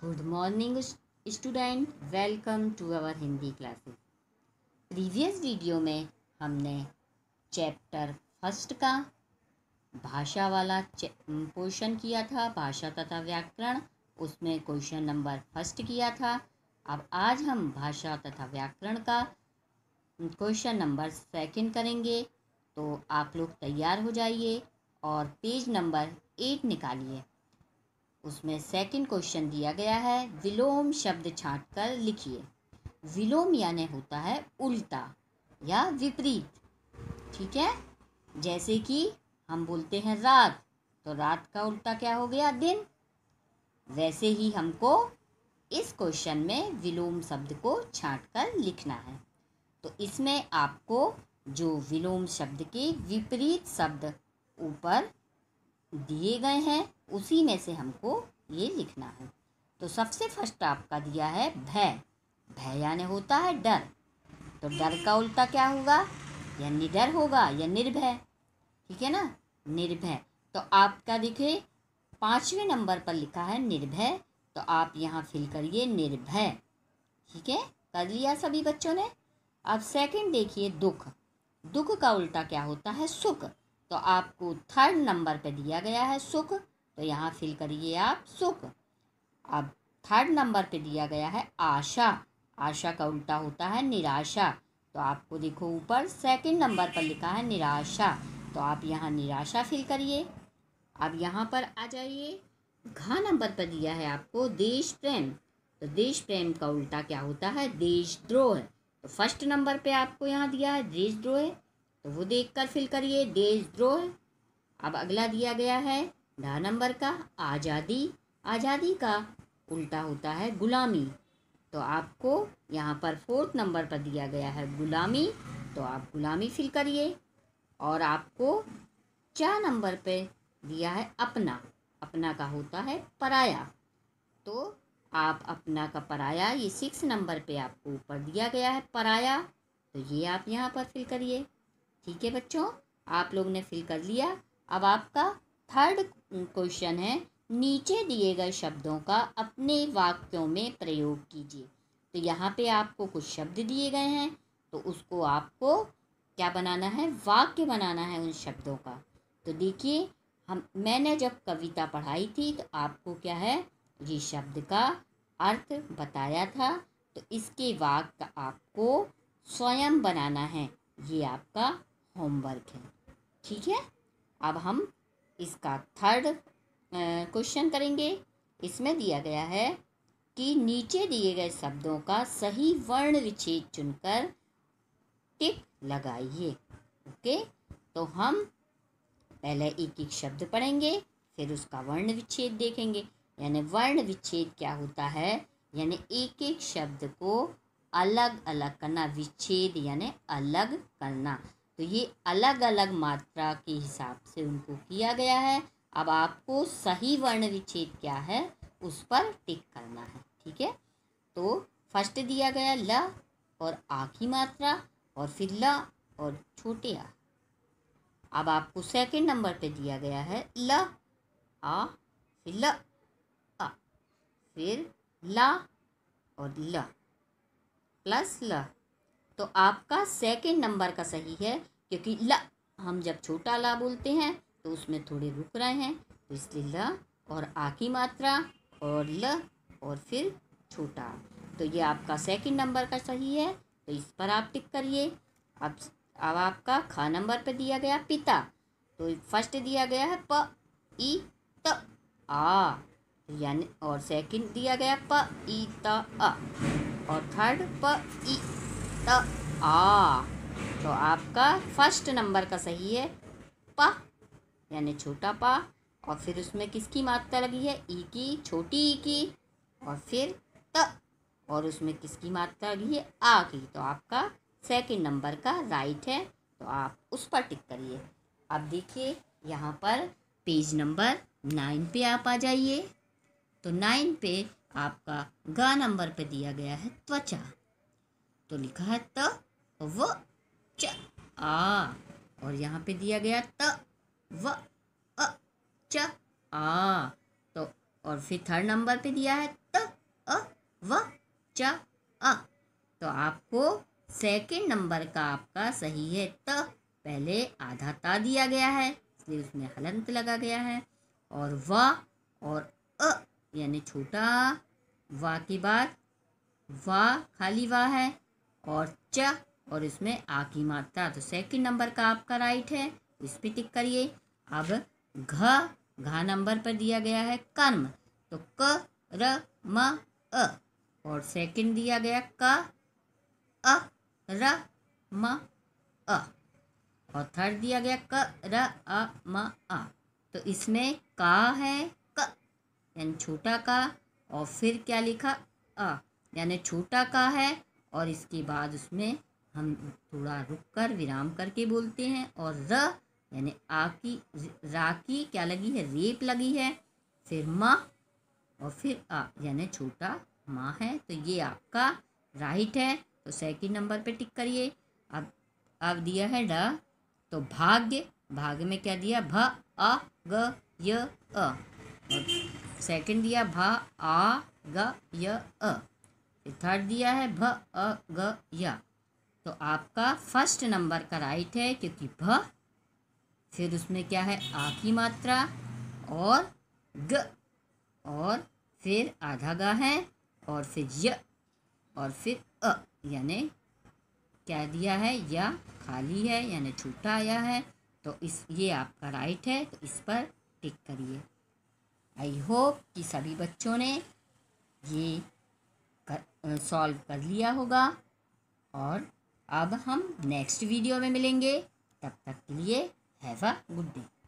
good morning student welcome to our Hindi classes previous video में हमने chapter first का भाषा वाला पोर्शन किया था भाषा तथा व्याकरण उसमें क्वेश्चन नंबर फर्स्ट किया था अब आज हम भाषा तथा व्याकरण का क्वेश्चन नंबर सेकंड करेंगे तो आप लोग तैयार हो जाइए और पेज नंबर एट निकालिए उसमें सेकंड क्वेश्चन दिया गया है विलोम शब्द छाट कर लिखिए विलोम यानी होता है उल्टा या विपरीत ठीक है जैसे कि हम बोलते हैं रात तो रात का उल्टा क्या हो गया दिन वैसे ही हमको इस क्वेश्चन में विलोम शब्द को छाँट कर लिखना है तो इसमें आपको जो विलोम शब्द के विपरीत शब्द ऊपर दिए गए हैं उसी में से हमको ये लिखना है तो सबसे फर्स्ट आपका दिया है भय भय यानी होता है डर तो डर का उल्टा क्या होगा या निडर होगा या निर्भय ठीक है ना निर्भय तो आपका देखिए पाँचवें नंबर पर लिखा है निर्भय तो आप यहाँ फिल करिए निर्भय ठीक है कर लिया सभी बच्चों ने अब सेकंड देखिए दुख दुख का उल्टा क्या होता है सुख तो आपको थर्ड नंबर पे दिया गया है सुख तो यहाँ फिल करिए आप सुख अब थर्ड नंबर पे दिया गया है आशा आशा का उल्टा होता है निराशा तो आपको देखो ऊपर सेकंड नंबर पर लिखा है निराशा तो आप यहाँ निराशा फिल करिए अब यहाँ पर आ जाइए घा नंबर पर दिया है आपको देश प्रेम तो देश प्रेम का उल्टा क्या होता है देशद्रोह तो फर्स्ट नंबर पे आपको यहाँ दिया है देशद्रोह तो वो देख कर फिल करिए देशद्रोह अब अगला दिया गया है ढा नंबर का आज़ादी आज़ादी का उल्टा होता है गुलामी तो आपको यहाँ पर फोर्थ नंबर पर दिया गया है गुलामी तो आप गुलामी फिल करिए और आपको चार नंबर पे दिया है अपना अपना का होता है पराया तो आप अपना का पराया ये सिक्स नंबर पे आपको ऊपर दिया गया है पराया तो ये आप यहाँ पर फिल करिए ठीक है बच्चों आप लोग ने फिल कर लिया अब आपका थर्ड क्वेश्चन है नीचे दिए गए शब्दों का अपने वाक्यों में प्रयोग कीजिए तो यहाँ पे आपको कुछ शब्द दिए गए हैं तो उसको आपको क्या बनाना है वाक्य बनाना है उन शब्दों का तो देखिए हम मैंने जब कविता पढ़ाई थी तो आपको क्या है ये शब्द का अर्थ बताया था तो इसके वाक्य आपको स्वयं बनाना है ये आपका होमवर्क है ठीक है अब हम इसका थर्ड क्वेश्चन करेंगे इसमें दिया गया है कि नीचे दिए गए शब्दों का सही वर्ण विच्छेद चुनकर टिक लगाइए ओके तो हम पहले एक एक शब्द पढ़ेंगे फिर उसका वर्ण विच्छेद देखेंगे यानी वर्ण विच्छेद क्या होता है यानी एक एक शब्द को अलग अलग करना विच्छेद यानी अलग करना तो ये अलग अलग मात्रा के हिसाब से उनको किया गया है अब आपको सही वर्ण विच्छेद क्या है उस पर टिक करना है ठीक है तो फर्स्ट दिया गया ल और आ की मात्रा और फिर ल और छोटे आ अब आपको सेकंड नंबर पे दिया गया है ल आ फिर ल आ फिर ला और ल प्लस ल तो आपका सेकेंड नंबर का सही है क्योंकि ल हम जब छोटा ला बोलते हैं तो उसमें थोड़े रुक रहे हैं तो इसलिए ल और आ की मात्रा और ल और फिर छोटा तो ये आपका सेकंड नंबर का सही है तो इस पर आप टिक करिए अब अब आपका खा नंबर पर दिया गया पिता तो फर्स्ट दिया गया है प ई त आ यानी और सेकंड दिया गया प ई त अ और थर्ड प ई तो आ तो आपका फर्स्ट नंबर का सही है प यानी छोटा पा और फिर उसमें किसकी मात्रा लगी है ई की छोटी ई की और फिर त और उसमें किसकी मात्रा लगी है आ की तो आपका सेकंड नंबर का राइट है तो आप उस पर टिक करिए अब देखिए यहाँ पर पेज नंबर नाइन पे आप आ जाइए तो नाइन पे आपका गा नंबर पे दिया गया है त्वचा तो लिखा है त व च आ और यहाँ पे दिया गया त व अ च आ तो और फिर थर्ड नंबर पे दिया है त अ व च अ तो आपको सेकंड नंबर का आपका सही है त पहले आधा ता दिया गया है इसलिए उसमें हलंत लगा गया है और व और अ यानी छोटा वा के बाद वा खाली वा है और च और इसमें आ की मात्रा तो सेकंड नंबर का आपका राइट है इस पर टिक करिए अब घ घा नंबर पर दिया गया है कर्म तो क र म अ और सेकंड दिया गया क अ र म अ और थर्ड दिया गया क र अ म अ तो इसमें का है क यानी छोटा का और फिर क्या लिखा अ यानी छोटा का है और इसके बाद उसमें हम थोड़ा रुक कर विराम करके बोलते हैं और र यानी आ की रा की क्या लगी है रेप लगी है फिर म और फिर आ यानी छोटा माँ है तो ये आपका राइट है तो सेकंड नंबर पे टिक करिए अब अब दिया है ड तो भाग्य भाग्य में क्या दिया भ आ ग य अ सेकंड दिया भ आ ग य अ थर्ड दिया है भ अ ग या तो आपका फर्स्ट नंबर का राइट है क्योंकि भ फिर उसमें क्या है आ की मात्रा और ग और फिर आधा गा है और फिर य और फिर अ यानी क्या दिया है या खाली है यानी छूटा आया है तो इस ये आपका राइट है तो इस पर टिक करिए आई होप कि सभी बच्चों ने ये कर सॉल्व कर लिया होगा और अब हम नेक्स्ट वीडियो में मिलेंगे तब तक के लिए हैव अ गुड डे